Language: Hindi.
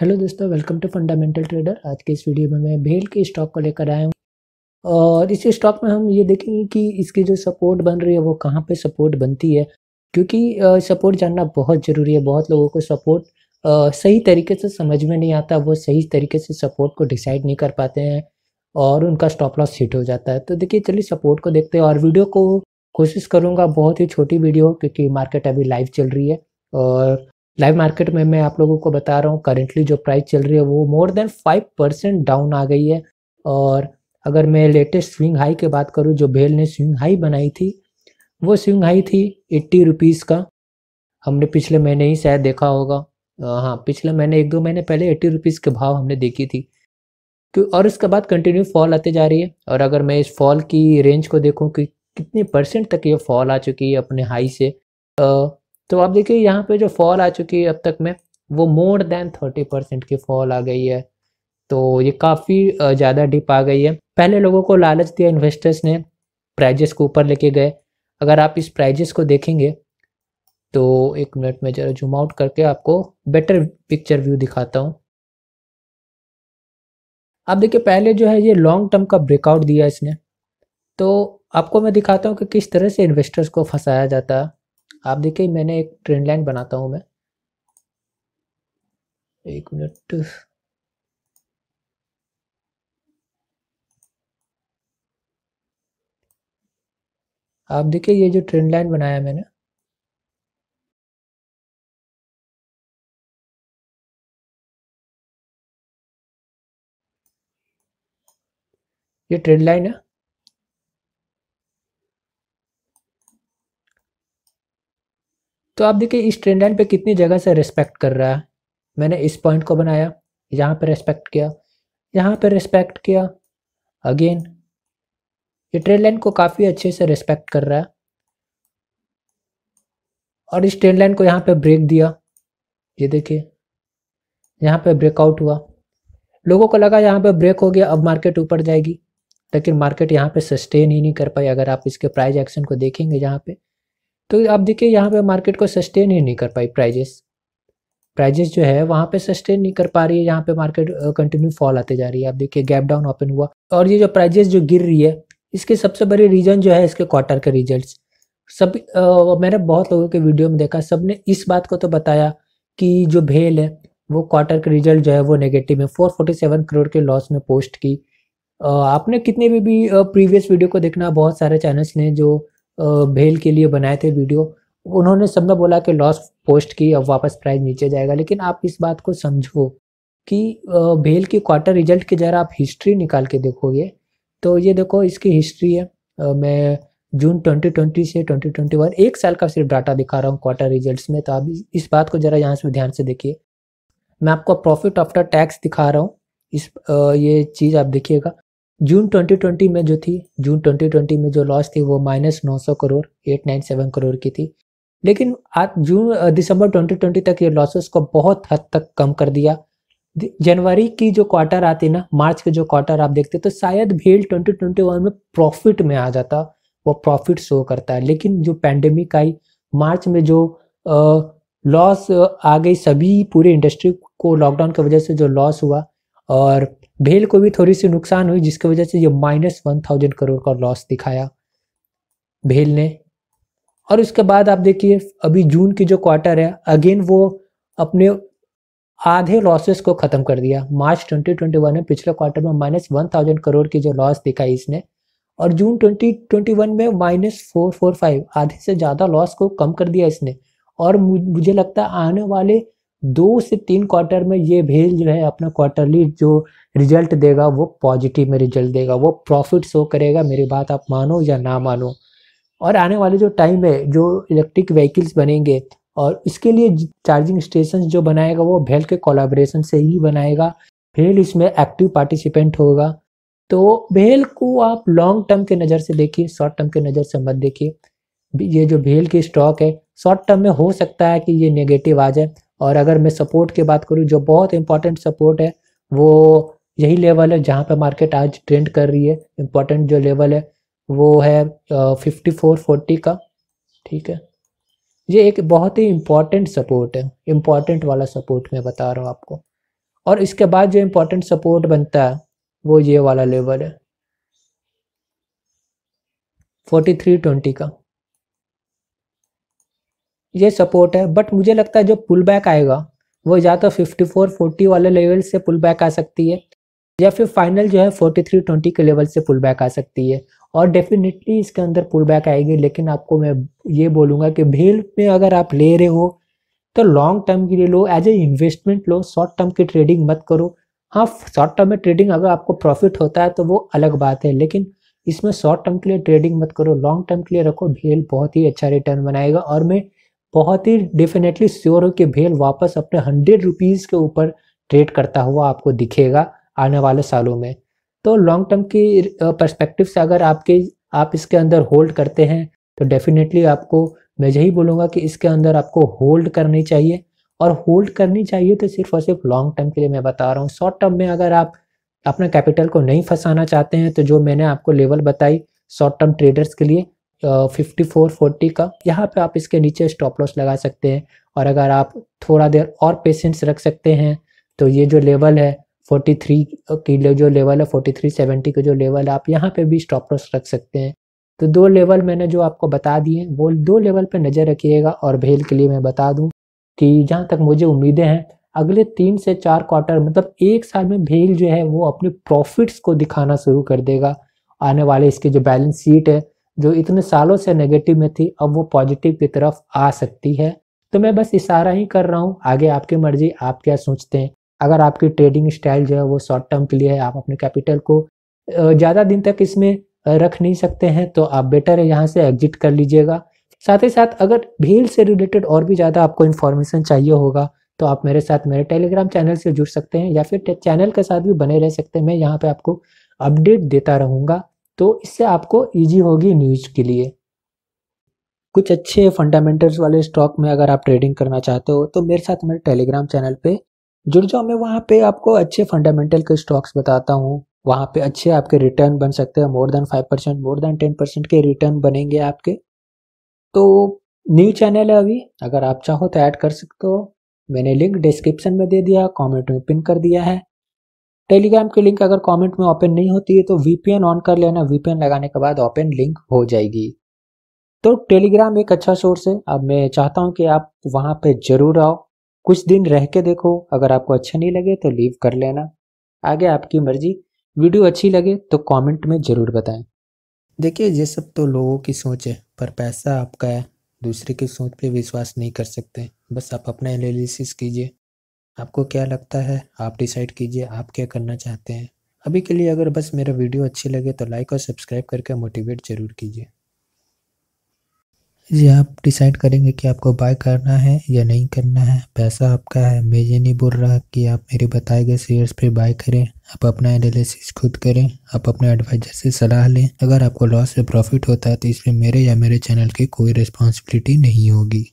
हेलो दोस्तों वेलकम टू फंडामेंटल ट्रेडर आज के इस वीडियो में मैं भेल के स्टॉक को लेकर आया हूँ और इस स्टॉक में हम ये देखेंगे कि इसकी जो सपोर्ट बन रही है वो कहाँ पे सपोर्ट बनती है क्योंकि सपोर्ट जानना बहुत ज़रूरी है बहुत लोगों को सपोर्ट सही तरीके से समझ में नहीं आता वो सही तरीके से सपोर्ट को डिसाइड नहीं कर पाते हैं और उनका स्टॉप लॉस हिट हो जाता है तो देखिए चलिए सपोर्ट को देखते हैं और वीडियो को कोशिश करूँगा बहुत ही छोटी वीडियो क्योंकि मार्केट अभी लाइव चल रही है और लाइव मार्केट में मैं आप लोगों को बता रहा हूँ करेंटली जो प्राइस चल रही है वो more than five percent down आ गई है और अगर मैं लेटेस्ट स्विंग हाई की बात करूँ जो भेल ने स्विंग हाई बनाई थी वो स्विंग हाई थी एट्टी रुपीज़ का हमने पिछले महीने ही शायद देखा होगा हाँ पिछले महीने एक दो महीने पहले एट्टी रुपीज़ के भाव हमने देखी थी और उसके बाद कंटिन्यू फॉल आते जा रही है और अगर मैं इस फॉल की रेंज को देखूँ कि कितने परसेंट तक ये फॉल आ चुकी है अपने हाई से तो आप देखिए यहाँ पे जो फॉल आ चुकी है अब तक में वो मोर देन थर्टी परसेंट की फॉल आ गई है तो ये काफ़ी ज़्यादा डिप आ गई है पहले लोगों को लालच दिया इन्वेस्टर्स ने प्राइजेस को ऊपर लेके गए अगर आप इस प्राइजेस को देखेंगे तो एक मिनट में जरा जूम आउट करके आपको बेटर पिक्चर व्यू दिखाता हूँ आप देखिए पहले जो है ये लॉन्ग टर्म का ब्रेकआउट दिया इसने तो आपको मैं दिखाता हूँ कि किस तरह से इन्वेस्टर्स को फंसाया जाता है आप देखिए मैंने एक ट्रेंड लाइन बनाता हूं मैं एक मिनट आप देखिए ये जो ट्रेंड लाइन बनाया मैंने ये ट्रेंड लाइन है तो आप देखिए इस ट्रेंड लाइन पे कितनी जगह से रिस्पेक्ट कर रहा है मैंने इस पॉइंट को बनाया यहाँ पर रेस्पेक्ट किया यहाँ पर रेस्पेक्ट किया अगेन ये ट्रेंड लाइन को काफ़ी अच्छे से रेस्पेक्ट कर रहा है और इस ट्रेंड लाइन को यहाँ पे ब्रेक दिया ये देखिए यहाँ पे ब्रेकआउट हुआ लोगों को लगा यहाँ पे ब्रेक हो गया अब मार्केट ऊपर जाएगी लेकिन मार्केट यहाँ पे सस्टेन ही नहीं कर पाई अगर आप इसके प्राइस एक्शन को देखेंगे यहाँ पे तो आप देखिए यहाँ पे मार्केट को सस्टेन ही नहीं कर पाई प्राइजेस प्राइजेस जो है वहाँ पे सस्टेन नहीं कर पा रही है यहाँ पे मार्केट कंटिन्यू फॉल आते जा रही है आप देखिए गैप डाउन ओपन हुआ और ये जो प्राइजेस जो गिर रही है इसके सबसे बड़े रीजन जो है इसके क्वार्टर के रिजल्ट सब आ, मैंने बहुत लोगों के वीडियो में देखा सब ने इस बात को तो बताया कि जो भेल है वो क्वार्टर के रिजल्ट जो है वो नेगेटिव है फोर करोड़ के लॉस में पोस्ट की आपने कितने भी भी प्रीवियस वीडियो को देखना बहुत सारे चैनल्स ने जो भेल के लिए बनाए थे वीडियो उन्होंने सबने बोला कि लॉस पोस्ट की अब वापस प्राइस नीचे जाएगा लेकिन आप इस बात को समझो कि भेल की क्वार्टर रिजल्ट की जरा आप हिस्ट्री निकाल के देखोगे तो ये देखो इसकी हिस्ट्री है मैं जून 2020 से 2021 एक साल का सिर्फ डाटा दिखा रहा हूँ क्वार्टर रिजल्ट्स में तो आप इस बात को ज़रा यहाँ से ध्यान से देखिए मैं आपको प्रॉफिट आफ्टर टैक्स दिखा रहा हूँ इस ये चीज़ आप देखिएगा जून 2020 में जो थी जून 2020 में जो लॉस थी वो माइनस सौ करोड़ 897 करोड़ की थी लेकिन आज जून दिसंबर 2020 तक ये लॉसेस को बहुत हद तक कम कर दिया जनवरी की जो क्वार्टर आती ना मार्च के जो क्वार्टर आप देखते तो शायद भील 2021 में प्रॉफिट में आ जाता वो प्रॉफिट शो करता है लेकिन जो पैंडेमिक आई मार्च में जो लॉस आ गई सभी पूरे इंडस्ट्री को लॉकडाउन की वजह से जो लॉस हुआ और भेल को भी थोड़ी सी नुकसान हुई जिसकी वजह से ये माइनस वन थाउजेंड करोड़ का लॉस दिखाया भेल ने और उसके बाद आप देखिए अभी जून की जो क्वार्टर है अगेन वो अपने आधे लॉसेस को ख़त्म कर दिया मार्च 2021 में पिछले क्वार्टर में माइनस वन थाउजेंड करोड़ की जो लॉस दिखाई इसने और जून 2021 में माइनस फोर फोर फाइव आधे से ज़्यादा लॉस को कम कर दिया इसने और मुझे लगता है आने वाले दो से तीन क्वार्टर में ये भेल जो है अपना क्वार्टरली जो रिजल्ट देगा वो पॉजिटिव में रिजल्ट देगा वो प्रॉफिट शो करेगा मेरी बात आप मानो या ना मानो और आने वाले जो टाइम है जो इलेक्ट्रिक व्हीकल्स बनेंगे और इसके लिए चार्जिंग स्टेशन जो बनाएगा वो भेल के कोलाब्रेशन से ही बनाएगा भेल इसमें एक्टिव पार्टिसिपेंट होगा तो भेल को आप लॉन्ग टर्म के नज़र से देखिए शॉर्ट टर्म के नज़र से मत देखिए ये जो भेल की स्टॉक है शॉर्ट टर्म में हो सकता है कि ये नेगेटिव आ जाए और अगर मैं सपोर्ट की बात करूँ जो बहुत इंपॉर्टेंट सपोर्ट है वो यही लेवल है जहाँ पर मार्केट आज ट्रेंड कर रही है इम्पोर्टेंट जो लेवल है वो है फिफ्टी फोर फोर्टी का ठीक है ये एक बहुत ही इम्पोर्टेंट सपोर्ट है इम्पॉर्टेंट वाला सपोर्ट मैं बता रहा हूँ आपको और इसके बाद जो इम्पोर्टेंट सपोर्ट बनता है वो ये वाला लेवल है फोर्टी थ्री ट्वेंटी का ये सपोर्ट है बट मुझे लगता है जो पुल बैक आएगा वो या तो 54 40 वाले लेवल से पुल बैक आ सकती है या फिर फाइनल जो है 43 20 के लेवल से पुल बैक आ सकती है और डेफिनेटली इसके अंदर पुल बैक आएगी लेकिन आपको मैं ये बोलूँगा कि भील में अगर आप ले रहे हो तो लॉन्ग टर्म के लिए लो एज ए इन्वेस्टमेंट लो शॉर्ट टर्म की ट्रेडिंग मत करो हाँ शॉर्ट टर्म में ट्रेडिंग अगर आपको प्रॉफिट होता है तो वो अलग बात है लेकिन इसमें शॉर्ट टर्म के लिए ट्रेडिंग मत करो लॉन्ग टर्म के लिए रखो भील बहुत ही अच्छा रिटर्न बनाएगा और मैं बहुत ही डेफिनेटली श्योर हो कि भेल वापस अपने हंड्रेड रुपीज़ के ऊपर ट्रेड करता हुआ आपको दिखेगा आने वाले सालों में तो लॉन्ग टर्म की परस्पेक्टिव से अगर आपके आप इसके अंदर होल्ड करते हैं तो डेफिनेटली आपको मैं यही बोलूँगा कि इसके अंदर आपको होल्ड करनी चाहिए और होल्ड करनी चाहिए तो सिर्फ और सिर्फ लॉन्ग टर्म के लिए मैं बता रहा हूँ शॉर्ट टर्म में अगर आप अपना कैपिटल को नहीं फंसाना चाहते हैं तो जो मैंने आपको लेवल बताई शॉर्ट टर्म ट्रेडर्स के लिए फिफ्टी फोर फोर्टी का यहाँ पे आप इसके नीचे स्टॉप लॉस लगा सकते हैं और अगर आप थोड़ा देर और पेशेंस रख सकते हैं तो ये जो लेवल है फोर्टी थ्री की जो लेवल है फोर्टी थ्री सेवेंटी का जो लेवल है आप यहाँ पे भी स्टॉप लॉस रख सकते हैं तो दो लेवल मैंने जो आपको बता दिए वो दो लेवल पर नज़र रखिएगा और भेल के लिए मैं बता दूँ कि जहाँ तक मुझे उम्मीदें हैं अगले तीन से चार क्वार्टर मतलब एक साल में भेल जो है वो अपने प्रॉफिट्स को दिखाना शुरू कर देगा आने वाले इसके जो बैलेंस शीट है जो इतने सालों से नेगेटिव में थी अब वो पॉजिटिव की तरफ आ सकती है तो मैं बस इशारा ही कर रहा हूँ आगे आपकी मर्जी आप क्या सोचते हैं अगर आपकी ट्रेडिंग स्टाइल जो है वो शॉर्ट टर्म के लिए है आप अपने कैपिटल को ज़्यादा दिन तक इसमें रख नहीं सकते हैं तो आप बेटर है यहाँ से एग्जिट कर लीजिएगा साथ ही साथ अगर भीड़ से रिलेटेड और भी ज़्यादा आपको इन्फॉर्मेशन चाहिए होगा तो आप मेरे साथ मेरे टेलीग्राम चैनल से जुड़ सकते हैं या फिर चैनल के साथ भी बने रह सकते हैं मैं यहाँ पे आपको अपडेट देता रहूँगा तो इससे आपको ईजी होगी न्यूज के लिए कुछ अच्छे फंडामेंटल्स वाले स्टॉक में अगर आप ट्रेडिंग करना चाहते हो तो मेरे साथ मेरे टेलीग्राम चैनल पे जुड़ जाओ मैं वहाँ पे आपको अच्छे फंडामेंटल के स्टॉक्स बताता हूँ वहाँ पे अच्छे आपके रिटर्न बन सकते हैं more than five percent more than ten percent के रिटर्न बनेंगे आपके तो न्यू चैनल है अभी अगर आप चाहो तो ऐड कर सकते हो मैंने लिंक डिस्क्रिप्शन में दे दिया कमेंट में पिन कर दिया है टेलीग्राम की लिंक अगर कमेंट में ओपन नहीं होती है तो वीपीएन ऑन कर लेना वीपीएन लगाने के बाद ओपन लिंक हो जाएगी तो टेलीग्राम एक अच्छा सोर्स है अब मैं चाहता हूँ कि आप वहाँ पे जरूर आओ कुछ दिन रह के देखो अगर आपको अच्छा नहीं लगे तो लीव कर लेना आगे आपकी मर्जी वीडियो अच्छी लगे तो कॉमेंट में ज़रूर बताएं देखिए ये सब तो लोगों की सोच है पर पैसा आपका है दूसरे की सोच पर विश्वास नहीं कर सकते बस आप अपना एनालिसिस कीजिए आपको क्या लगता है आप डिसाइड कीजिए आप क्या करना चाहते हैं अभी के लिए अगर बस मेरा वीडियो अच्छी लगे तो लाइक और सब्सक्राइब करके मोटिवेट ज़रूर कीजिए जी आप डिसाइड करेंगे कि आपको बाय करना है या नहीं करना है पैसा आपका है मैं ये नहीं बोल रहा कि आप मेरे बताए गए शेयर्स पे बाय करें आप अपना एनालिसिस खुद करें आप अपने एडवाइजर से सलाह लें अगर आपको लॉस या प्रॉफिट होता है तो इसमें मेरे या मेरे चैनल की कोई रिस्पॉन्सिबिलिटी नहीं होगी